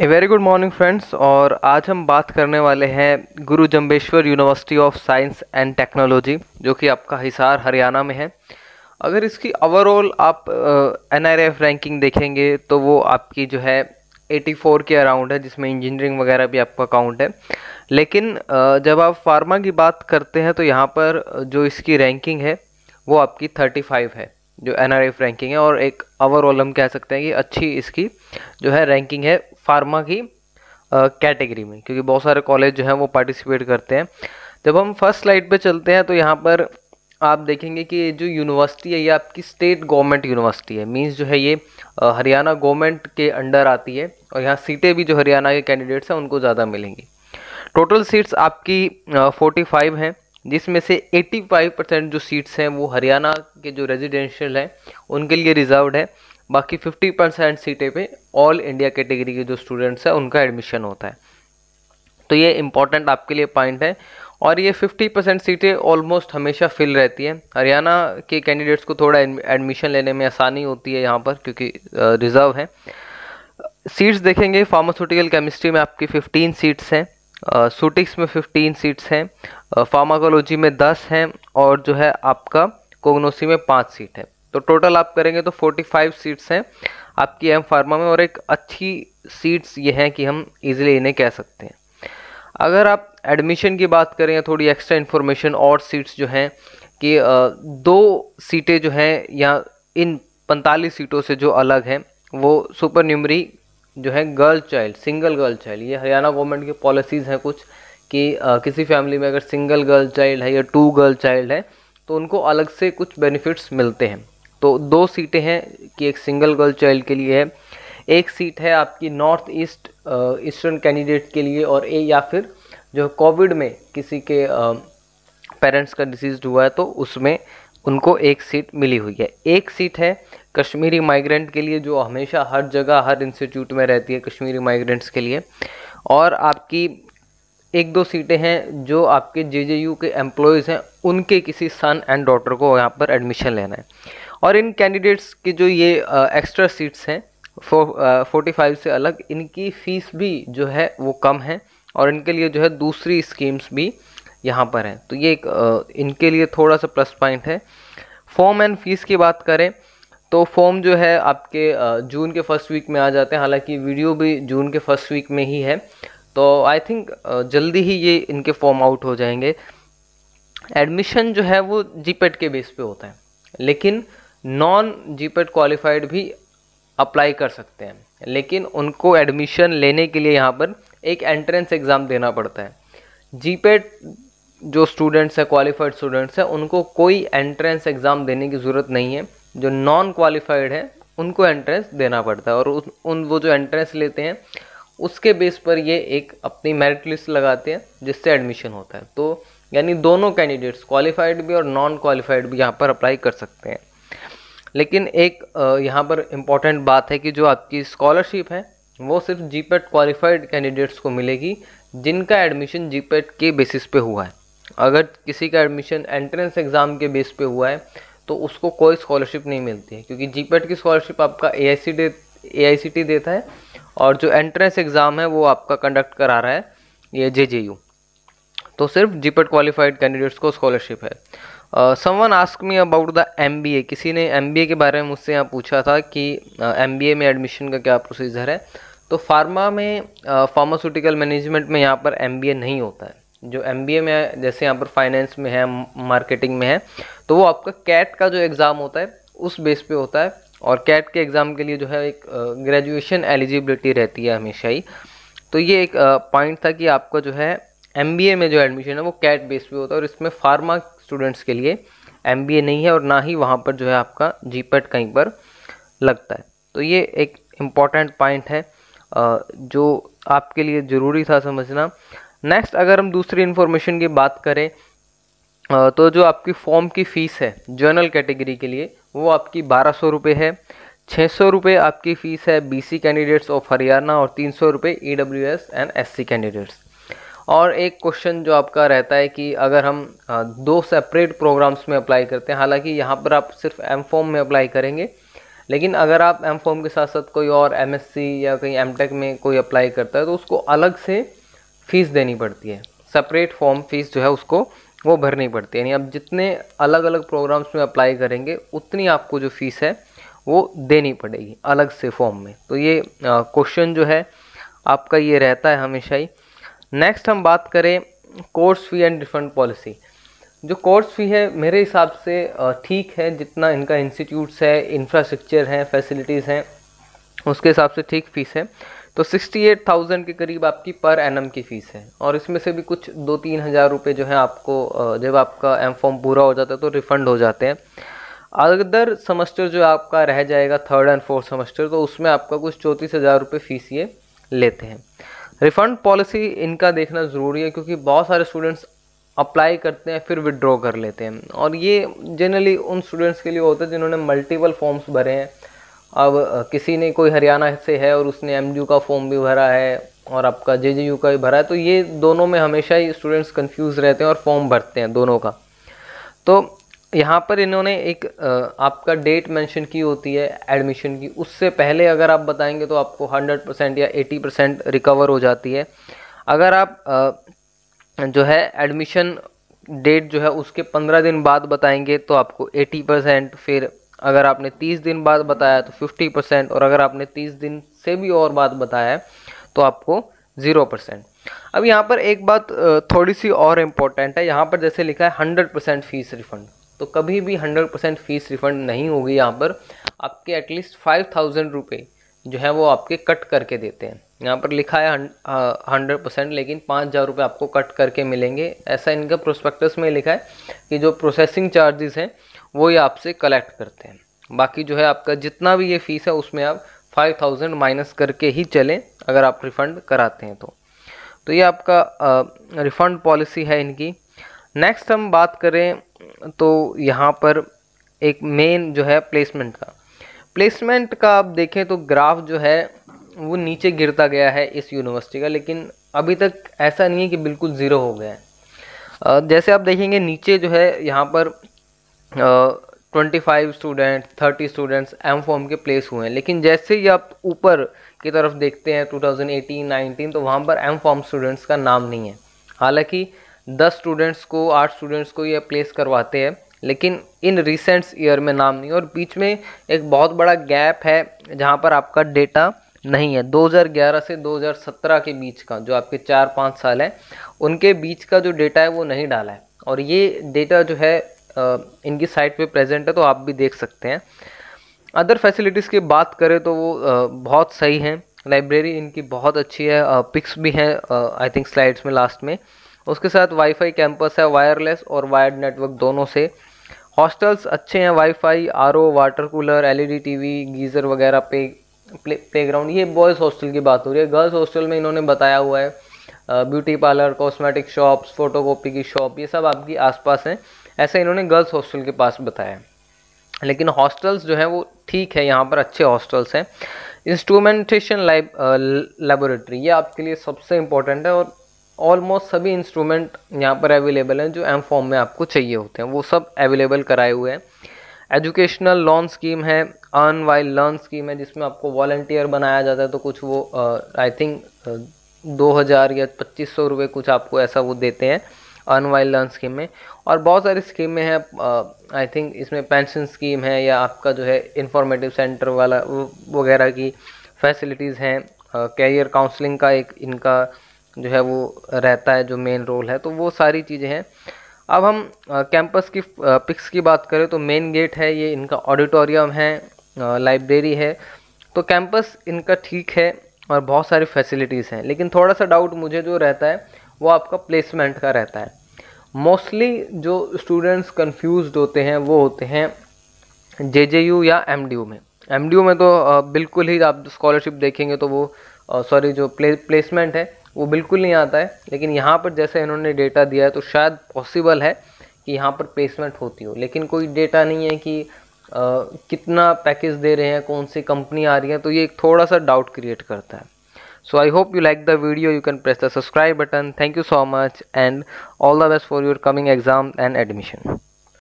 ए very good morning friends और आज हम बात करने वाले हैं Guru Jambheshwar university of science and technology जो कि आपका हिसार हरियाणा में है अगर इसकी ओवरऑल आप एन आर एफ रैंकिंग देखेंगे तो वो आपकी जो है 84 के अराउंड है जिसमें इंजीनियरिंग वगैरह भी आपका काउंट है लेकिन uh, जब आप फार्मा की बात करते हैं तो यहाँ पर जो इसकी रैंकिंग है वो आपकी 35 है जो एन रैंकिंग है और एक ओवरऑल हम कह सकते हैं कि अच्छी इसकी जो है रैंकिंग है फार्मा की कैटेगरी में क्योंकि बहुत सारे कॉलेज जो हैं वो पार्टिसिपेट करते हैं जब हम फर्स्ट स्लाइड पे चलते हैं तो यहाँ पर आप देखेंगे कि जो यूनिवर्सिटी है ये आपकी स्टेट गवर्नमेंट यूनिवर्सिटी है मींस जो है ये हरियाणा गवर्नमेंट के अंडर आती है और यहाँ सीटें भी जो हरियाणा के कैंडिडेट्स हैं उनको ज़्यादा मिलेंगी टोटल सीट्स आपकी फोर्टी फाइव हैं जिसमें से फाइव परसेंट जो सीट्स हैं वो हरियाणा के जो रेजिडेंशियल हैं उनके लिए रिजर्व है बाकी 50 परसेंट सीटें पर ऑल इंडिया कैटेगरी के जो स्टूडेंट्स हैं उनका एडमिशन होता है तो ये इंपॉर्टेंट आपके लिए पॉइंट है और ये 50 परसेंट सीटें ऑलमोस्ट हमेशा फिल रहती हैं हरियाणा के कैंडिडेट्स को थोड़ा एडमिशन लेने में आसानी होती है यहाँ पर क्योंकि रिज़र्व है सीट्स देखेंगे फार्मास्यूटिकल केमिस्ट्री में आपकी 15 सीट्स हैं सूटिक्स में 15 सीट्स हैं फार्माकोलॉजी में 10 हैं और जो है आपका कोग्नोसी में पाँच सीट है तो टोटल आप करेंगे तो 45 सीट्स हैं आपकी एम फार्मा में और एक अच्छी सीट्स ये हैं कि हम इजीली इन्हें कह सकते हैं अगर आप एडमिशन की बात करें या थोड़ी एक्स्ट्रा इन्फॉर्मेशन और सीट्स जो हैं कि दो सीटें जो हैं या इन पैंतालीस सीटों से जो अलग हैं वो सुपर न्यूमरी जो है girl child single girl child ये हरियाणा गवर्नमेंट की पॉलिसीज़ हैं कुछ कि आ, किसी फैमिली में अगर सिंगल गर्ल चाइल्ड है या टू गर्ल चाइल्ड है तो उनको अलग से कुछ बेनिफिट्स मिलते हैं तो दो सीटें हैं कि एक सिंगल गर्ल चाइल्ड के लिए है एक सीट है आपकी नॉर्थ ईस्ट ईस्टर्न कैंडिडेट के लिए और ए या फिर जो कोविड में किसी के पेरेंट्स का डिसीज हुआ है तो उसमें उनको एक सीट मिली हुई है एक सीट है कश्मीरी माइग्रेंट के लिए जो हमेशा हर जगह हर इंस्टीट्यूट में रहती है कश्मीरी माइग्रेंट्स के लिए और आपकी एक दो सीटें हैं जो आपके जे के एम्प्लॉयज़ हैं उनके किसी सन एंड डॉटर को यहाँ पर एडमिशन लेना है और इन कैंडिडेट्स की जो ये एक्स्ट्रा सीट्स हैं फोर्टी फाइव से अलग इनकी फ़ीस भी जो है वो कम है और इनके लिए जो है दूसरी स्कीम्स भी यहाँ पर हैं तो ये एक इनके लिए थोड़ा सा प्लस पॉइंट है फॉर्म एंड फीस की बात करें तो फॉर्म जो है आपके जून के फर्स्ट वीक में आ जाते हैं हालांकि वीडियो भी जून के फर्स्ट वीक में ही है तो आई थिंक जल्दी ही ये इनके फॉर्म आउट हो जाएंगे एडमिशन जो है वो जी के बेस पे होता है लेकिन नॉन जीपेट क्वालिफाइड भी अप्लाई कर सकते हैं लेकिन उनको एडमिशन लेने के लिए यहाँ पर एक एंट्रेंस एग्ज़ाम देना पड़ता है जीपेट e जो स्टूडेंट्स हैं क्वालिफाइड स्टूडेंट्स हैं उनको कोई एंट्रेंस एग्ज़ाम देने की ज़रूरत नहीं है जो नॉन क्वालिफाइड है उनको एंट्रेंस देना पड़ता है और उन, उन वो जो एंट्रेंस लेते हैं उसके बेस पर ये एक अपनी मेरिट लिस्ट लगाते हैं जिससे एडमिशन होता है तो यानी दोनों कैंडिडेट्स क्वालिफाइड भी और नॉन क्वालिफाइड भी यहाँ पर अप्लाई कर सकते हैं लेकिन एक यहाँ पर इम्पॉर्टेंट बात है कि जो आपकी स्कॉलरशिप है वो सिर्फ पेट क्वालिफाइड कैंडिडेट्स को मिलेगी जिनका एडमिशन पेट के बेसिस पे हुआ है अगर किसी का एडमिशन एंट्रेंस एग्ज़ाम के बेस पे हुआ है तो उसको कोई स्कॉलरशिप नहीं मिलती है क्योंकि जीपेट की स्कॉलरशिप आपका ए आई देता है और जो एंट्रेंस एग्ज़ाम है वो आपका कंडक्ट करा रहा है ये जे तो सिर्फ पेट क्वालिफाइड कैंडिडेट्स को स्कॉलरशिप है someone ask me about the M किसी ने एम के बारे में मुझसे यहाँ पूछा था कि एम uh, में एडमिशन का क्या प्रोसीजर है तो फार्मा में फार्मास्यूटिकल uh, मैनेजमेंट में यहाँ पर एम नहीं होता है जो एम में जैसे यहाँ पर फाइनेंस में है मार्केटिंग में है तो वो आपका कैट का जो एग्ज़ाम होता है उस बेस पे होता है और कैट के एग्ज़ाम के लिए जो है एक ग्रेजुएशन एलिजिबिलिटी रहती है हमेशा ही तो ये एक पॉइंट था कि आपका जो है एम में जो एडमिशन है वो कैट बेस पे होता है और इसमें फार्मा स्टूडेंट्स के लिए एम नहीं है और ना ही वहाँ पर जो है आपका जी e कहीं पर लगता है तो ये एक इम्पॉर्टेंट पॉइंट है जो आपके लिए ज़रूरी था समझना नेक्स्ट अगर हम दूसरी इन्फॉर्मेशन की बात करें तो जो आपकी फॉर्म की फ़ीस है जनरल कैटेगरी के लिए वो आपकी बारह सौ रुपये है छः सौ रुपये आपकी फ़ीस है बीसी कैंडिडेट्स ऑफ हरियाणा और तीन सौ रुपये E S and SC candidates और एक क्वेश्चन जो आपका रहता है कि अगर हम दो सेपरेट प्रोग्राम्स में अप्लाई करते हैं हालांकि यहाँ पर आप सिर्फ एम फॉर्म में अप्लाई करेंगे लेकिन अगर आप एम फॉर्म के साथ साथ कोई और एम या कहीं एम में कोई अप्लाई करता है तो उसको अलग से फ़ीस देनी पड़ती है सेपरेट फॉर्म फीस जो है उसको वो भरनी पड़ती है यानी आप जितने अलग अलग प्रोग्राम्स में अप्लाई करेंगे उतनी आपको जो फ़ीस है वो देनी पड़ेगी अलग से फॉर्म में तो ये क्वेश्चन जो है आपका ये रहता है हमेशा ही नेक्स्ट हम बात करें course fee and refund policy जो कोर्स फी है मेरे हिसाब से ठीक है जितना इनका इंस्टीट्यूट्स है इंफ्रास्ट्रक्चर है फैसिलिटीज़ हैं उसके हिसाब से ठीक फ़ीस है तो सिक्सटी एट थाउजेंड के करीब आपकी पर एनम की फ़ीस है और इसमें से भी कुछ दो तीन हज़ार रुपये जो है आपको जब आपका एम फॉर्म पूरा हो जाता है तो रिफ़ंड हो जाते हैं अदर सेमेस्टर जो आपका रह जाएगा थर्ड एंड फोर्थ सेमेस्टर तो उसमें आपका कुछ चौंतीस हज़ार रुपये फ़ीस ये लेते हैं रिफंड पॉलिसी इनका देखना ज़रूरी है क्योंकि बहुत सारे स्टूडेंट्स अप्लाई करते हैं फिर विड्रॉ कर लेते हैं और ये जनरली उन स्टूडेंट्स के लिए होता है जिन्होंने मल्टीपल फॉर्म्स भरे हैं अब किसी ने कोई हरियाणा से है और उसने एम का फॉर्म भी भरा है और आपका जे जे यू का भी भरा है तो ये दोनों में हमेशा ही स्टूडेंट्स कन्फ्यूज़ रहते हैं और फॉर्म भरते हैं दोनों का तो यहाँ पर इन्होंने एक आपका डेट मेंशन की होती है एडमिशन की उससे पहले अगर आप बताएंगे तो आपको 100 परसेंट या 80 परसेंट रिकवर हो जाती है अगर आप जो है एडमिशन डेट जो है उसके 15 दिन बाद बताएंगे तो आपको 80 परसेंट फिर अगर आपने 30 दिन बाद बताया तो 50 परसेंट और अगर आपने 30 दिन से भी और बाद बताया तो आपको ज़ीरो परसेंट अब यहाँ पर एक बात थोड़ी सी और इम्पोर्टेंट है यहाँ पर जैसे लिखा है हंड्रेड परसेंट फीस रिफंड तो कभी भी हंड्रेड परसेंट फ़ीस रिफ़ंड नहीं होगी यहाँ पर आपके एटलीस्ट फाइव थाउजेंड रुपये जो है वो आपके कट करके देते हैं यहाँ पर लिखा है हंड्रेड परसेंट लेकिन पाँच हज़ार रुपये आपको कट करके मिलेंगे ऐसा इनका प्रोस्पेक्टस में लिखा है कि जो प्रोसेसिंग चार्जेस हैं वो ये आपसे कलेक्ट करते हैं बाकी जो है आपका जितना भी ये फ़ीस है उसमें आप फाइव थाउजेंड माइनस करके ही चलें अगर आप रिफ़ंड कराते हैं तो तो ये आपका रिफ़ंड पॉलिसी है इनकी नेक्स्ट हम बात करें तो यहाँ पर एक मेन जो है प्लेसमेंट का प्लेसमेंट का आप देखें तो ग्राफ जो है वो नीचे गिरता गया है इस यूनिवर्सिटी का लेकिन अभी तक ऐसा नहीं है कि बिल्कुल ज़ीरो हो गया है जैसे आप देखेंगे नीचे जो है यहाँ पर twenty five student thirty students M pharm के प्लेस हुए हैं लेकिन जैसे ही आप ऊपर की तरफ देखते हैं 2018 19 तो वहाँ पर एम फॉर्म स्टूडेंट्स का नाम नहीं है हालांकि दस स्टूडेंट्स को आठ स्टूडेंट्स को ये प्लेस करवाते हैं लेकिन इन रिसेंट्स ईयर में नाम नहीं और बीच में एक बहुत बड़ा गैप है जहाँ पर आपका डेटा नहीं है 2011 से 2017 के बीच का जो आपके चार पाँच साल हैं उनके बीच का जो डेटा है वो नहीं डाला है और ये डेटा जो है इनकी साइट पे प्रेजेंट है तो आप भी देख सकते हैं अदर फैसिलिटीज़ की बात करें तो वो बहुत सही हैं लाइब्रेरी इनकी बहुत अच्छी है पिक्स भी हैं आई थिंक स्लाइड्स में लास्ट में उसके साथ वाईफाई कैंपस है वायरलेस और वायर्ड नेटवर्क दोनों से हॉस्टल्स अच्छे हैं wifi RO water cooler LED TV geyser वगैरह पे प्ले प्लेग्राउंड ये बॉयज़ हॉस्टल की बात हो रही है गर्ल्स हॉस्टल में इन्होंने बताया हुआ है beauty parlour cosmetic shops photocopy की शॉप ये सब आपकी आसपास हैं ऐसा इन्होंने गर्ल्स हॉस्टल के पास बताया लेकिन हॉस्टल्स जो हैं वो ठीक है यहाँ पर अच्छे हॉस्टल्स हैं इंस्ट्रूमेंटेशन लाइब लेबोरेटरी ये आपके लिए सबसे इम्पोर्टेंट है और ऑलमोस्ट सभी इंस्ट्रूमेंट यहाँ पर अवेलेबल हैं जो एम फॉर्म में आपको चाहिए होते हैं वो सब अवेलेबल कराए हुए हैं एजुकेशनल लोन स्कीम है अर्न वाइल लर्न स्कीम है जिसमें आपको वॉल्टियर बनाया जाता है तो कुछ वो आई थिंक दो हज़ार या पच्चीस सौ रुपये कुछ आपको ऐसा वो देते हैं अर्न वाइल लर्न स्कीम में और बहुत सारी स्कीमें हैं आई थिंक इसमें पेंशन स्कीम है या आपका जो है इंफॉर्मेटिव सेंटर वाला वगैरह की फैसिलिटीज़ हैं कैरियर काउंसलिंग का एक इनका जो है वो रहता है जो मेन रोल है तो वो सारी चीज़ें हैं अब हम कैंपस की पिक्स की बात करें तो मेन गेट है ये इनका ऑडिटोरियम है लाइब्रेरी है तो कैंपस इनका ठीक है और बहुत सारी फैसिलिटीज़ हैं लेकिन थोड़ा सा डाउट मुझे जो रहता है वो आपका प्लेसमेंट का रहता है मोस्टली जो स्टूडेंट्स कन्फ्यूज होते हैं वो होते हैं जे जे यू या एम डी यू में एम डी यू में तो बिल्कुल ही आप स्कॉलरशिप देखेंगे तो वो सॉरी जो प्ले प्लेसमेंट है वो बिल्कुल नहीं आता है लेकिन यहाँ पर जैसे इन्होंने डेटा दिया है तो शायद पॉसिबल है कि यहाँ पर प्लेसमेंट होती हो लेकिन कोई डेटा नहीं है कि आ, कितना पैकेज दे रहे हैं कौन सी कंपनी आ रही है तो ये एक थोड़ा सा डाउट क्रिएट करता है so I hope you like the video you can press the subscribe button thank you so much and all the best for your coming exam and admission